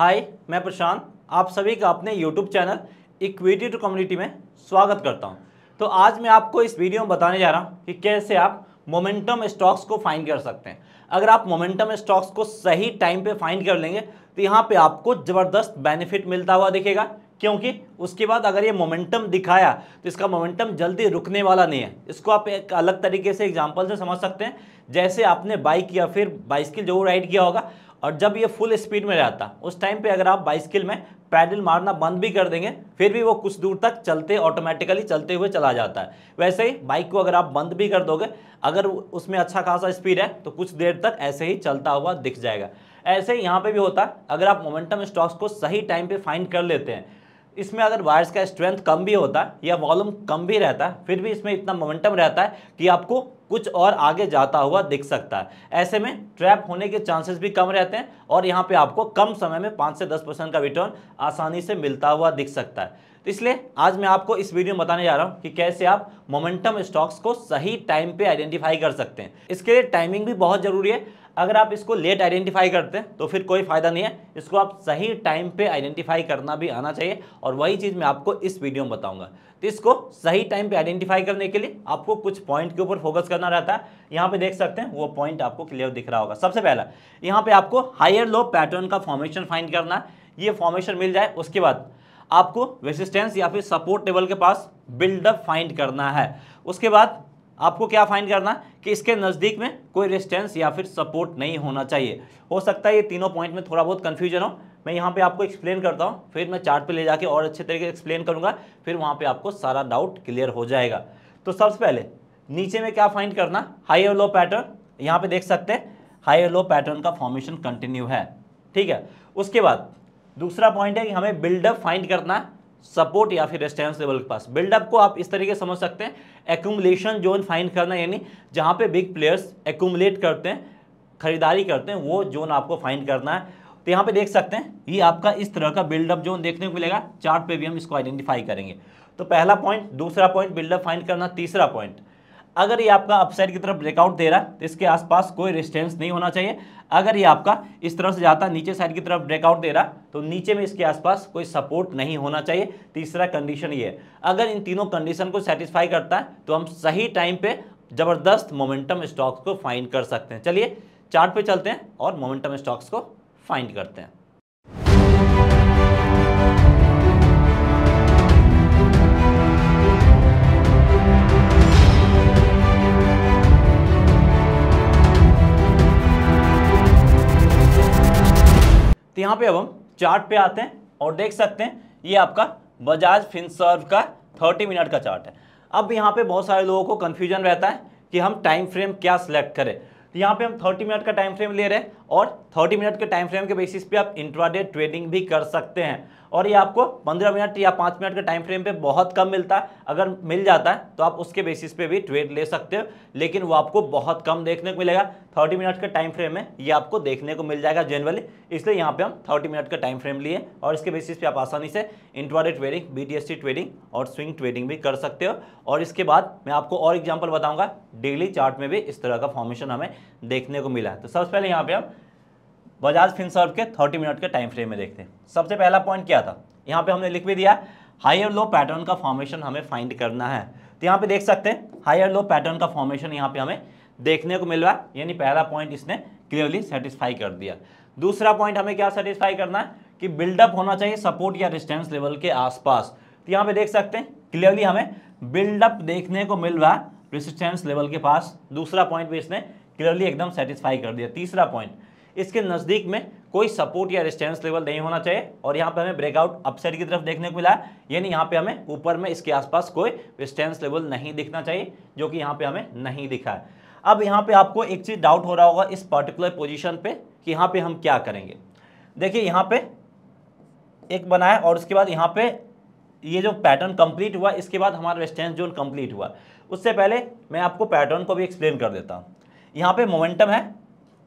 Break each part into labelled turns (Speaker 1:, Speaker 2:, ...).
Speaker 1: हाय मैं प्रशांत आप सभी का अपने YouTube channel equity to community में स्वागत करता हूं तो आज मैं आपको इस वीडियो में बताने जा रहा हूं कि कैसे आप मोमेंटम स्टॉक्स को फाइंड कर सकते हैं अगर आप मोमेंटम स्टॉक्स को सही टाइम पे फाइंड कर लेंगे तो यहाँ पे आपको ज़बरदस्त बेनिफिट मिलता हुआ दिखेगा क्योंकि उसके बाद अगर ये मोमेंटम दिखाया तो इसका मोमेंटम जल्दी रुकने वाला नहीं है इसको आप एक अलग तरीके से एग्जाम्पल से समझ सकते हैं जैसे आपने बाइक या फिर बाइसिकल जो राइड किया होगा और जब ये फुल स्पीड में रहता उस टाइम पे अगर आप बाइस्किल में पैडल मारना बंद भी कर देंगे फिर भी वो कुछ दूर तक चलते ऑटोमेटिकली चलते हुए चला जाता है वैसे ही बाइक को अगर आप बंद भी कर दोगे अगर उसमें अच्छा खासा स्पीड है तो कुछ देर तक ऐसे ही चलता हुआ दिख जाएगा ऐसे ही यहाँ पर भी होता है अगर आप मोमेंटम स्टॉक्स को सही टाइम पर फाइंड कर लेते हैं इसमें अगर वायर्स का स्ट्रेंथ कम भी होता है या वॉल्यूम कम भी रहता है फिर भी इसमें इतना मोमेंटम रहता है कि आपको कुछ और आगे जाता हुआ दिख सकता है ऐसे में ट्रैप होने के चांसेस भी कम रहते हैं और यहाँ पे आपको कम समय में पाँच से दस परसेंट का रिटर्न आसानी से मिलता हुआ दिख सकता है तो इसलिए आज मैं आपको इस वीडियो में बताने जा रहा हूँ कि कैसे आप मोमेंटम स्टॉक्स को सही टाइम पे आइडेंटिफाई कर सकते हैं इसके लिए टाइमिंग भी बहुत ज़रूरी है अगर आप इसको लेट आइडेंटिफाई करते हैं तो फिर कोई फ़ायदा नहीं है इसको आप सही टाइम पे आइडेंटिफाई करना भी आना चाहिए और वही चीज़ मैं आपको इस वीडियो में बताऊंगा तो इसको सही टाइम पे आइडेंटिफाई करने के लिए आपको कुछ पॉइंट के ऊपर फोकस करना रहता है यहाँ पे देख सकते हैं वो पॉइंट आपको क्लियर दिख रहा होगा सबसे पहला यहाँ पे आपको हायर लो पैटर्न का फॉर्मेशन फाइंड करना है ये फॉर्मेशन मिल जाए उसके बाद आपको रेसिस्टेंस या फिर सपोर्ट टेबल के पास बिल्डअप फाइंड करना है उसके बाद आपको क्या फाइंड करना कि इसके नज़दीक में कोई रेस्टेंस या फिर सपोर्ट नहीं होना चाहिए हो सकता है ये तीनों पॉइंट में थोड़ा बहुत कन्फ्यूजन हो मैं यहाँ पे आपको एक्सप्लेन करता हूँ फिर मैं चार्ट पे ले जाके और अच्छे तरीके से एक्सप्लेन करूँगा फिर वहाँ पे आपको सारा डाउट क्लियर हो जाएगा तो सबसे पहले नीचे में क्या फाइंड करना हाई और लो पैटर्न यहाँ पे देख सकते हैं हाई और लो पैटर्न का फॉर्मेशन कंटिन्यू है ठीक है उसके बाद दूसरा पॉइंट है कि हमें बिल्डअप फाइंड करना सपोर्ट या फिर रेस्टेंस लेवल के पास बिल्डअप को आप इस तरीके समझ सकते हैं एकुमलेशन जोन फाइंड करना यानी जहाँ पे बिग प्लेयर्स एकुमलेट करते हैं खरीदारी करते हैं वो जोन आपको फाइंड करना है तो यहाँ पे देख सकते हैं ये आपका इस तरह का बिल्डअप जोन देखने को मिलेगा चार्ट पे भी हम इसको आइडेंटिफाई करेंगे तो पहला पॉइंट दूसरा पॉइंट बिल्डअप फाइंड करना तीसरा पॉइंट अगर ये आपका अपसाइड की तरफ ब्रेकआउट दे रहा है तो इसके आसपास कोई रेजिस्टेंस नहीं होना चाहिए अगर ये आपका इस तरह से जाता नीचे साइड की तरफ ब्रेकआउट दे रहा तो नीचे में इसके आसपास कोई सपोर्ट नहीं होना चाहिए तीसरा कंडीशन ये है अगर इन तीनों कंडीशन को सेटिस्फाई करता है तो हम सही टाइम पर ज़बरदस्त मोमेंटम स्टॉक्स को फाइंड कर सकते हैं चलिए चार्ट पे चलते हैं और मोमेंटम स्टॉक्स को फाइंड करते हैं तो यहाँ पे अब हम चार्ट पे आते हैं और देख सकते हैं ये आपका बजाज फिनसर्व का थर्टी मिनट का चार्ट है अब यहाँ पे बहुत सारे लोगों को कन्फ्यूजन रहता है कि हम टाइम फ्रेम क्या सिलेक्ट करें तो यहाँ पे हम थर्टी मिनट का टाइम फ्रेम ले रहे हैं और 30 मिनट के टाइम फ्रेम के बेसिस पे आप इंट्राडे ट्रेडिंग भी कर सकते हैं और ये आपको 15 मिनट या 5 मिनट के टाइम फ्रेम पे बहुत कम मिलता है अगर मिल जाता है तो आप उसके बेसिस पे भी ट्रेड ले सकते हो लेकिन वो आपको बहुत कम देखने को मिलेगा 30 मिनट के टाइम फ्रेम में ये आपको देखने को मिल जाएगा जनरली इसलिए यहाँ पे हम 30 मिनट का टाइम फ्रेम लिए और इसके बेसिस पे आप आसानी से इंट्राडे ट्रेडिंग बी ट्रेडिंग और स्विंग ट्रेडिंग भी कर सकते हो और इसके बाद मैं आपको और एग्जाम्पल बताऊँगा डेली चार्ट में भी इस तरह का फॉर्मेशन हमें देखने को मिला है तो सबसे पहले यहाँ पर हम बजाज फिनसर्व के 30 मिनट के टाइम फ्रेम में देखते हैं सबसे पहला पॉइंट क्या था यहाँ पे हमने लिख भी दिया हायर लो पैटर्न का फॉर्मेशन हमें फाइंड करना है तो यहाँ पे देख सकते हैं हायर लो पैटर्न का फॉर्मेशन यहाँ पे हमें देखने को मिल रहा है यानी पहला पॉइंट इसने क्लियरली सेटिस्फाई कर दिया दूसरा पॉइंट हमें क्या सेटिस्फाई करना है कि बिल्डअप होना चाहिए सपोर्ट या रिस्टेंस लेवल के आसपास तो यहाँ पे देख सकते हैं क्लियरली हमें बिल्डअप देखने को मिल रहा है रेसिस्टेंस लेवल के पास दूसरा पॉइंट भी इसने क्लियरली एकदम सेटिस्फाई कर दिया तीसरा पॉइंट इसके नज़दीक में कोई सपोर्ट या रेजिस्टेंस लेवल नहीं होना चाहिए और यहाँ पे हमें ब्रेकआउट अपसाइड की तरफ देखने को मिला है यानी यहाँ पे हमें ऊपर में इसके आसपास कोई रेजिस्टेंस लेवल नहीं दिखना चाहिए जो कि यहाँ पे हमें नहीं दिखा है अब यहाँ पे आपको एक चीज़ डाउट हो रहा होगा इस पर्टिकुलर पोजिशन पे कि यहाँ पे हम क्या करेंगे देखिए यहाँ पे एक बनाया और उसके बाद यहाँ पे ये जो पैटर्न कंप्लीट हुआ इसके बाद हमारा वेस्टेंस जोन कंप्लीट हुआ उससे पहले मैं आपको पैटर्न को भी एक्सप्लेन कर देता हूँ यहाँ पे मोमेंटम है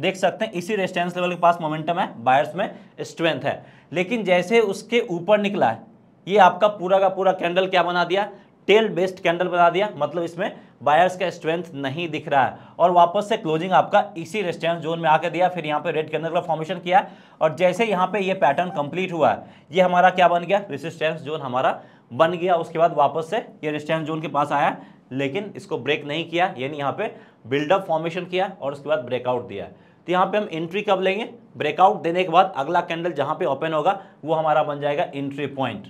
Speaker 1: देख सकते हैं इसी रेस्टेंस लेवल के पास मोमेंटम है बायर्स में स्ट्रेंथ है लेकिन जैसे उसके ऊपर निकला है ये आपका पूरा का पूरा कैंडल क्या बना दिया टेल बेस्ड कैंडल बना दिया मतलब इसमें बायर्स का स्ट्रेंथ नहीं दिख रहा है और वापस से क्लोजिंग आपका इसी रेस्टेंस जोन में आके दिया फिर यहाँ पे रेड कैंडल का फॉर्मेशन किया और जैसे यहाँ पे ये पैटर्न कंप्लीट हुआ है ये हमारा क्या बन गया रेसिस्टेंस जोन हमारा बन गया उसके बाद वापस से ये रेस्टेंस जोन के पास आया लेकिन इसको ब्रेक नहीं किया यानी यहाँ पे बिल्डअप फॉर्मेशन किया और उसके बाद ब्रेकआउट दिया तो यहाँ पे हम एंट्री कब लेंगे ब्रेकआउट देने के बाद अगला कैंडल जहाँ पे ओपन होगा वो हमारा बन जाएगा एंट्री पॉइंट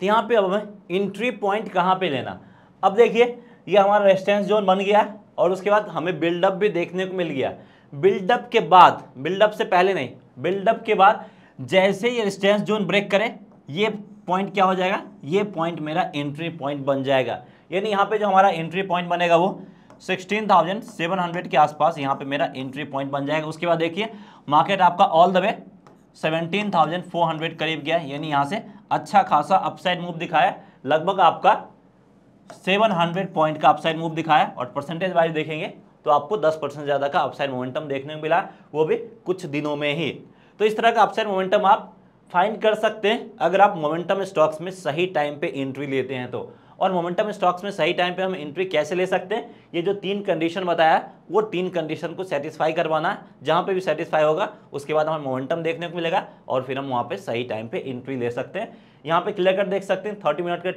Speaker 1: तो यहाँ पे अब हमें एंट्री पॉइंट कहाँ पे लेना अब देखिए ये हमारा रेस्टेंस जोन बन गया और उसके बाद हमें बिल्डअप भी देखने को मिल गया बिल्डअप के बाद बिल्डअप से पहले नहीं बिल्डअप के बाद जैसे ये रेस्टेंस जोन ब्रेक करें ये पॉइंट क्या हो जाएगा ये पॉइंट मेरा एंट्री पॉइंट बन जाएगा यानी यहाँ पे जो हमारा एंट्री पॉइंट बनेगा वो 16,700 के आसपास यहाँ पे मेरा एंट्री पॉइंट बन जाएगा उसके बाद देखिए मार्केट आपका ऑल द वे 17,400 करीब गया यानी यहाँ से अच्छा खासा अपसाइड मूव दिखाया लगभग आपका 700 पॉइंट का अपसाइड मूव दिखाया और परसेंटेज वाइज देखेंगे तो आपको दस परसेंट ज़्यादा का अपसाइड मोमेंटम देखने को मिला वो भी कुछ दिनों में ही तो इस तरह का अपसाइड मोमेंटम आप फाइंड कर सकते हैं अगर आप मोमेंटम स्टॉक्स में सही टाइम पे एंट्री लेते हैं तो और मोमेंटम स्टॉक्स में सही टाइम पे हम एंट्री कैसे ले सकते हैं ये जो तीन कंडीशन बताया वो तीन कंडीशन को सेटिस्फाई करवाना है जहाँ पे भी सेटिस्फाई होगा उसके बाद हमें मोमेंटम देखने को मिलेगा और फिर हम वहाँ पे सही टाइम पे एंट्री ले सकते हैं यहाँ पे क्लियर कर देख सकते हैं थर्टी मिनट के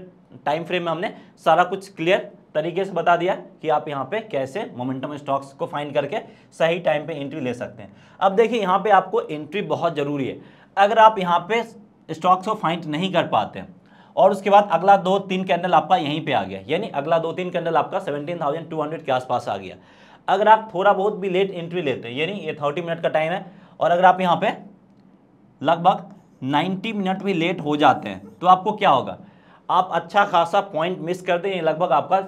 Speaker 1: टाइम फ्रेम में हमने सारा कुछ क्लियर तरीके से बता दिया कि आप यहाँ पे कैसे मोमेंटम स्टॉक्स को फाइंड करके सही टाइम पे एंट्री ले सकते हैं अब देखिए यहाँ पे आपको एंट्री बहुत ज़रूरी है अगर आप यहाँ पे स्टॉक्स को फाइंड नहीं कर पाते हैं और उसके बाद अगला दो तीन कैंडल आपका यहीं पे आ गया यानी अगला दो तीन कैंडल आपका 17,200 के आसपास आ गया अगर आप थोड़ा बहुत भी लेट एंट्री लेते हैं यानी ये 30 मिनट का टाइम है और अगर आप यहाँ पे लगभग 90 मिनट भी लेट हो जाते हैं तो आपको क्या होगा आप अच्छा खासा पॉइंट मिस कर दें लगभग आपका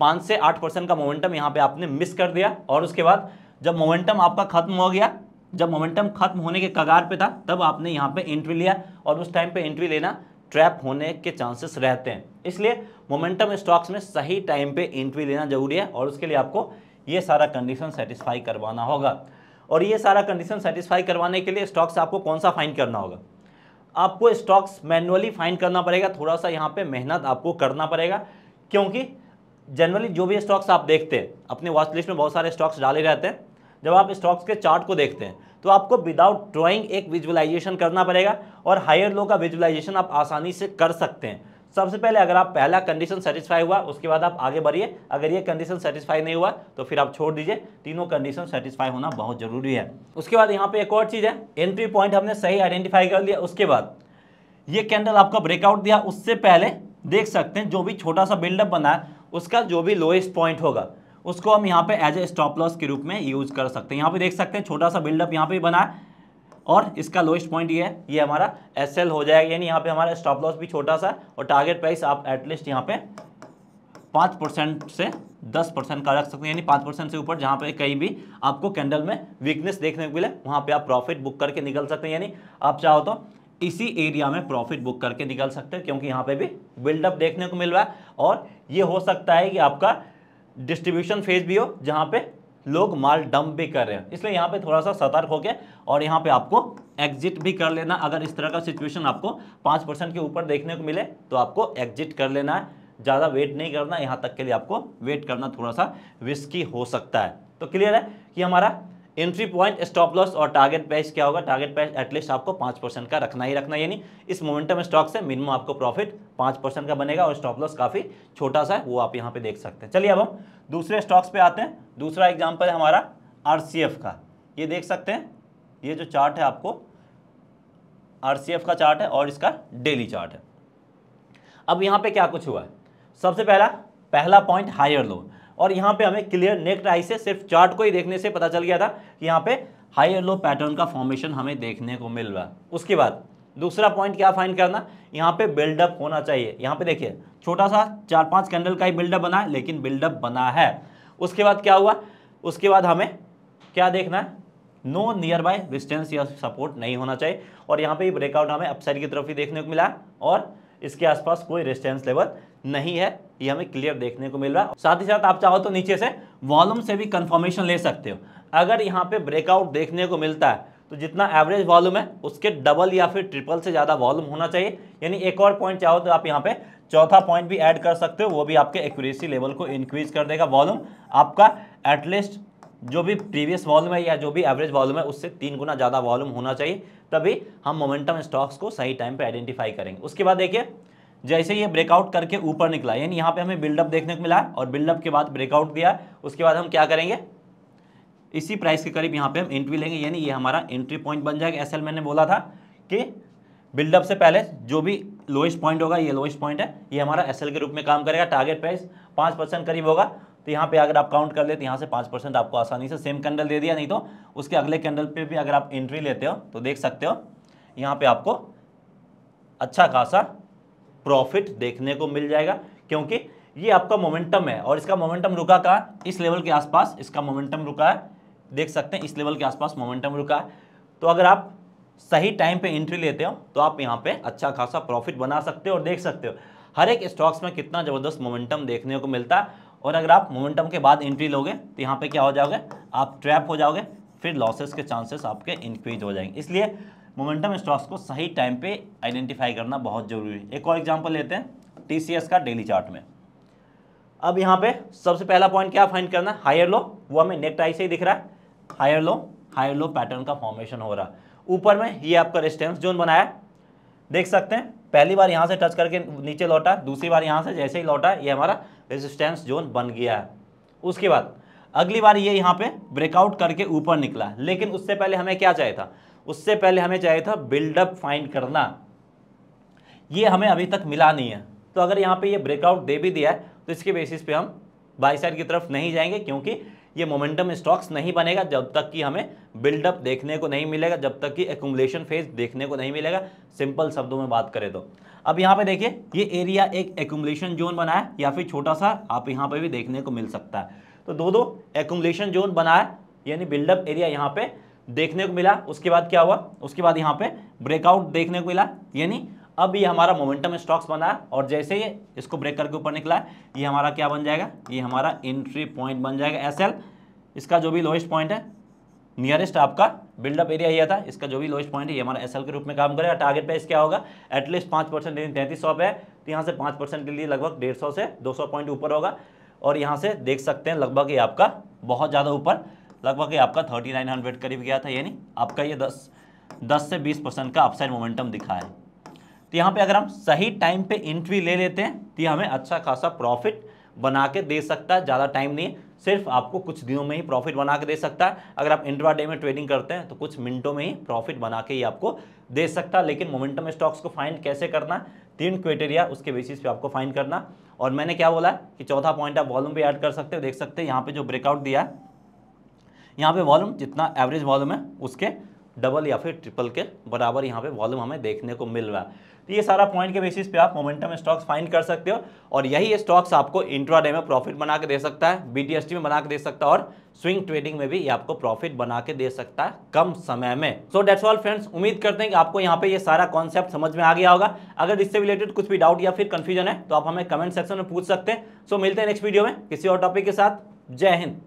Speaker 1: पाँच से आठ परसेंट का मोमेंटम यहाँ पर आपने मिस कर दिया और उसके बाद जब मोमेंटम आपका खत्म हो गया जब मोमेंटम खत्म होने के कगार पे था तब आपने यहाँ पे एंट्री लिया और उस टाइम पे एंट्री लेना ट्रैप होने के चांसेस रहते हैं इसलिए मोमेंटम स्टॉक्स में सही टाइम पे एंट्री लेना जरूरी है और उसके लिए आपको ये सारा कंडीशन सेटिस्फाई करवाना होगा और ये सारा कंडीशन सेटिस्फाई करवाने के लिए स्टॉक्स आपको कौन सा फाइंड करना होगा आपको स्टॉक्स मैनुअली फाइंड करना पड़ेगा थोड़ा सा यहाँ पर मेहनत आपको करना पड़ेगा क्योंकि जनरली जो भी स्टॉक्स आप देखते हैं अपने वॉच लिस्ट में बहुत सारे स्टॉक्स डाले रहते हैं जब आप स्टॉक्स के चार्ट को देखते हैं तो आपको विदाउट ड्राइंग एक विजुअलाइजेशन करना पड़ेगा और हायर लो का विजुअलाइजेशन आप आसानी से कर सकते हैं सबसे पहले अगर आप पहला कंडीशन सेटिस्फाई हुआ उसके बाद आप आगे बढ़िए अगर ये कंडीशन सेटिस्फाई नहीं हुआ तो फिर आप छोड़ दीजिए तीनों कंडीशन सेटिस्फाई होना बहुत जरूरी है उसके बाद यहाँ पे एक और चीज़ है एंट्री पॉइंट हमने सही आइडेंटिफाई कर लिया उसके बाद ये कैंडल आपका ब्रेकआउट दिया उससे पहले देख सकते हैं जो भी छोटा सा बिल्डअप बना है उसका जो भी लोएस्ट पॉइंट होगा उसको हम यहाँ पे एज ए स्टॉप लॉस के रूप में यूज कर सकते हैं यहाँ पे देख सकते हैं छोटा सा बिल्डअप यहाँ पे बना है और इसका लोएस्ट पॉइंट ये है ये हमारा एस हो जाएगा यानी यहाँ पे हमारा स्टॉप लॉस भी छोटा सा और टारगेट प्राइस आप एटलीस्ट यहाँ पे पाँच परसेंट से दस परसेंट का रख सकते हैं यानी पाँच परसेंट से ऊपर जहाँ पे कहीं भी आपको कैंडल में वीकनेस देखने को मिले वहाँ पे आप प्रॉफिट बुक करके निकल सकते हैं यानी आप चाहो तो इसी एरिया में प्रॉफिट बुक करके निकल सकते हैं क्योंकि यहाँ पे भी बिल्डअप देखने को मिल रहा है और ये हो सकता है कि आपका डिस्ट्रीब्यूशन फेज भी हो जहाँ पे लोग माल डंप भी कर रहे हैं इसलिए यहाँ पे थोड़ा सा सतर्क होके और यहाँ पे आपको एग्जिट भी कर लेना अगर इस तरह का सिचुएशन आपको पाँच परसेंट के ऊपर देखने को मिले तो आपको एग्जिट कर लेना है ज़्यादा वेट नहीं करना यहाँ तक के लिए आपको वेट करना थोड़ा सा रिस्की हो सकता है तो क्लियर है कि हमारा एंट्री पॉइंट स्टॉप लॉस और टारगेट प्राइस क्या होगा टारगेट प्राइस एटलीस्ट आपको पाँच परसेंट का रखना ही रखना यानी इस मोमेंटम स्टॉक से मिनिमम आपको प्रॉफिट पाँच परसेंट का बनेगा और स्टॉप लॉस काफ़ी छोटा सा है वो आप यहाँ पे देख सकते हैं चलिए अब हम दूसरे स्टॉक्स पे आते हैं दूसरा एग्जाम्पल है हमारा आर का ये देख सकते हैं ये जो चार्ट है आपको आर का चार्ट है और इसका डेली चार्ट है अब यहाँ पर क्या कुछ हुआ है सबसे पहला पहला पॉइंट हायर लोन और यहाँ पे हमें क्लियर नेक्ट आई से सिर्फ चार्ट को ही देखने से पता चल गया था कि यहाँ पे हाई एंड लो पैटर्न का फॉर्मेशन हमें देखने को मिल रहा उसके बाद दूसरा पॉइंट क्या फाइंड करना यहाँ पे बिल्डअप होना चाहिए यहाँ पे देखिए छोटा सा चार पांच कैंडल का ही बिल्डअप बना है लेकिन बिल्डअप बना है उसके बाद क्या हुआ उसके बाद हमें क्या देखना है नो नियर बाय रिस्टेंस या सपोर्ट नहीं होना चाहिए और यहाँ पे ब्रेकआउट हमें अपसाइड की तरफ ही देखने को मिला और इसके आसपास कोई रिस्टेंस लेवल नहीं है ये हमें क्लियर देखने को मिल रहा है साथ ही साथ आप चाहो तो नीचे से वॉल्यूम से भी कंफर्मेशन ले सकते हो अगर यहाँ पे ब्रेकआउट देखने को मिलता है तो जितना एवरेज वॉल्यूम है उसके डबल या फिर ट्रिपल से ज़्यादा वॉल्यूम होना चाहिए यानी एक और पॉइंट चाहो तो आप यहाँ पे चौथा पॉइंट भी ऐड कर सकते हो वो भी आपके एक्यूरेसी लेवल को इंक्रीज कर देगा वॉल्यूम आपका एटलीस्ट जो भी प्रीवियस वॉल्यूम है या जो भी एवरेज वॉल्यूम है उससे तीन गुना ज़्यादा वॉल्यूम होना चाहिए तभी हम मोमेंटम स्टॉक्स को सही टाइम पर आइडेंटिफाई करेंगे उसके बाद देखिए जैसे ये ब्रेकआउट करके ऊपर निकला यानी यहाँ पे हमें बिल्डअप देखने को मिला है और बिल्डअप के बाद ब्रेकआउट दिया उसके बाद हम क्या करेंगे इसी प्राइस के करीब यहाँ पे हम एंट्री लेंगे यानी ये हमारा एंट्री पॉइंट बन जाएगा एल मैंने बोला था कि बिल्डअप से पहले जो भी लोएस्ट पॉइंट होगा ये लोएस्ट पॉइंट है ये हमारा एस के रूप में काम करेगा टारगेट प्राइस पाँच परसेंट करीब होगा तो यहाँ पे अगर आप काउंट कर लेते यहाँ से पाँच परसेंट आपको आसानी से सेम कैंडल दे दिया नहीं तो उसके अगले कैंडल पे भी अगर आप एंट्री लेते हो तो देख सकते हो यहाँ पे आपको अच्छा खासा प्रॉफिट देखने को मिल जाएगा क्योंकि ये आपका मोमेंटम है और इसका मोमेंटम रुका कहाँ इस लेवल के आसपास इसका मोमेंटम रुका है देख सकते हैं इस लेवल के आसपास मोमेंटम रुका है तो अगर आप सही टाइम पे एंट्री लेते हो तो आप यहाँ पे अच्छा खासा प्रॉफिट बना सकते हो और देख सकते हो हर एक स्टॉक्स में कितना ज़बरदस्त मोमेंटम देखने को मिलता है और अगर आप मोमेंटम के बाद एंट्री लोगे तो यहाँ पर क्या हो जाओगे आप ट्रैप हो जाओगे फिर लॉसेस के चांसेस आपके इंक्रीज हो जाएंगे इसलिए मोमेंटम स्टॉक्स को सही टाइम पे आइडेंटिफाई करना बहुत ज़रूरी है एक और एग्जांपल लेते हैं टीसीएस का डेली चार्ट में अब यहाँ पे सबसे पहला पॉइंट क्या फाइंड करना है हायर लो वो हमें नेक्ट आई से ही दिख रहा है higher low higher low pattern का फॉर्मेशन हो रहा है ऊपर में ये आपका रेस्टेंस जोन बनाया देख सकते हैं पहली बार यहाँ से टच करके नीचे लौटा दूसरी बार यहाँ से जैसे ही लौटा ये हमारा रेजिस्टेंस जोन बन गया है उसके बाद अगली बार ये यहाँ पे ब्रेकआउट करके ऊपर निकला लेकिन उससे पहले हमें क्या चाहिए था उससे पहले हमें चाहिए था बिल्डअप फाइंड करना ये हमें अभी तक मिला नहीं है तो अगर यहाँ पे ये ब्रेकआउट दे भी दिया है तो इसके बेसिस पे हम बाई साइड की तरफ नहीं जाएंगे क्योंकि ये मोमेंटम स्टॉक्स नहीं बनेगा जब तक कि हमें बिल्डअप देखने को नहीं मिलेगा जब तक कि एकुमलेशन फेज देखने को नहीं मिलेगा सिंपल शब्दों में बात करें तो अब यहाँ पे देखिए ये एरिया एक एकुमलेशन जोन बना है या फिर छोटा सा आप यहाँ पे भी देखने को मिल सकता है तो दो दो एकुमलेशन जोन बना है यानी बिल्डअप एरिया यहाँ पे देखने को मिला उसके बाद क्या हुआ उसके बाद यहाँ पे ब्रेकआउट देखने को मिला यानी अब ये हमारा मोमेंटम स्टॉक्स बना है और जैसे ये इसको ब्रेक करके ऊपर निकला है ये हमारा क्या बन जाएगा ये हमारा एंट्री पॉइंट बन जाएगा एस इसका जो भी लोएस्ट पॉइंट है नियरेस्ट आपका बिल्डअप एरिया यह था इसका जो भी लोएस्ट पॉइंट है ये हमारा एसएल के रूप में काम करेगा टारगेट प्राइस क्या होगा एटलीस्ट पाँच परसेंट यानी तैंतीस सौ पे तो यहाँ से पाँच परसेंट के लिए लगभग डेढ़ सौ से दो सौ पॉइंट ऊपर होगा और यहाँ से देख सकते हैं लगभग ये आपका बहुत ज़्यादा ऊपर लगभग ये आपका थर्टी नाइन हंड्रेड करीब गया था यानी आपका ये दस दस से बीस परसेंट का अपसाइड मोमेंटम दिखा है तो यहाँ पे अगर हम सही टाइम पे इंट्री ले लेते हैं तो ये हमें अच्छा खासा प्रॉफिट बना के दे सकता है ज़्यादा टाइम नहीं सिर्फ आपको कुछ दिनों में ही प्रॉफिट बना के दे सकता है अगर आप इंट्रा डे में ट्रेडिंग करते हैं तो कुछ मिनटों में ही प्रॉफिट बना के ही आपको दे सकता है लेकिन मोमेंटम स्टॉक्स को फाइंड कैसे करना तीन क्राइटेरिया उसके बेसिस पे आपको फाइंड करना और मैंने क्या बोला कि चौथा पॉइंट आप वॉल्यूम भी ऐड कर सकते हो देख सकते हैं यहाँ पे जो ब्रेकआउट दिया है यहाँ पे वॉल्यूम जितना एवरेज वॉल्यूम है उसके डबल या फिर ट्रिपल के बराबर यहाँ पे वॉल्यूम हमें देखने को मिल रहा है तो ये सारा पॉइंट के बेसिस पे आप मोमेंटम स्टॉक्स फाइंड कर सकते हो और यही स्टॉक्स आपको इंट्राडे में प्रॉफिट बना के दे सकता है बीटीएसटी में बना के दे सकता है और स्विंग ट्रेडिंग में भी ये आपको प्रॉफिट बना के दे सकता है कम समय में सो डेट्स ऑल फ्रेंड्स उम्मीद करते हैं कि आपको यहाँ पे ये सारा कॉन्सेप्ट समझ में आ गया होगा अगर इससे रिलेटेड कुछ भी डाउट या फिर कंफ्यूजन है तो आप हमें कमेंट सेक्शन में पूछ सकते हैं सो so, मिलते हैं नेक्स्ट वीडियो में किसी और टॉपिक के साथ जय हिंद